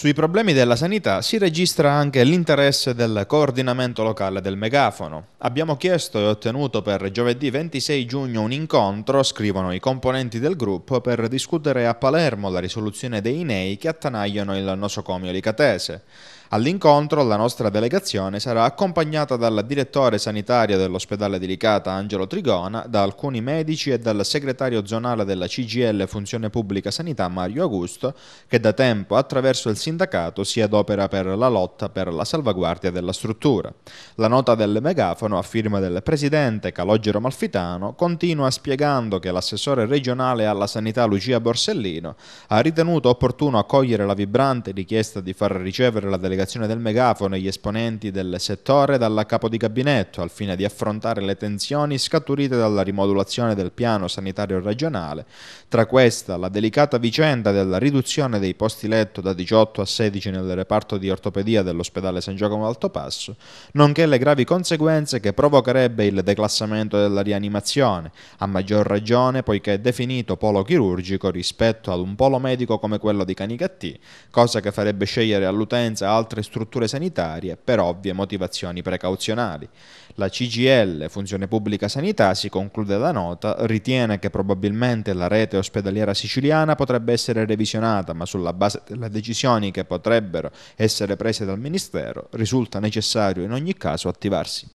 Sui problemi della sanità si registra anche l'interesse del coordinamento locale del megafono. Abbiamo chiesto e ottenuto per giovedì 26 giugno un incontro, scrivono i componenti del gruppo, per discutere a Palermo la risoluzione dei nei che attanagliano il nosocomio licatese. All'incontro la nostra delegazione sarà accompagnata dal direttore sanitario dell'ospedale di Licata Angelo Trigona, da alcuni medici e dal segretario zonale della CGL Funzione Pubblica Sanità Mario Augusto, che da tempo attraverso il sindacato si adopera per la lotta per la salvaguardia della struttura. La nota del megafono a firma del presidente Calogero Malfitano continua spiegando che l'assessore regionale alla sanità Lucia Borsellino ha ritenuto opportuno accogliere la vibrante richiesta di far ricevere la delegazione del megafono e gli esponenti del settore dal capo di gabinetto al fine di affrontare le tensioni scaturite dalla rimodulazione del piano sanitario regionale, tra questa la delicata vicenda della riduzione dei posti letto da 18 a 16 nel reparto di ortopedia dell'ospedale San Giacomo Passo, nonché le gravi conseguenze che provocherebbe il declassamento della rianimazione, a maggior ragione poiché è definito polo chirurgico rispetto ad un polo medico come quello di Canicattì, cosa che farebbe scegliere all'utenza altre strutture sanitarie per ovvie motivazioni precauzionali. La CGL, Funzione Pubblica Sanità, si conclude la nota, ritiene che probabilmente la rete ospedaliera siciliana potrebbe essere revisionata, ma sulla base della decisione decisioni che potrebbero essere prese dal Ministero, risulta necessario in ogni caso attivarsi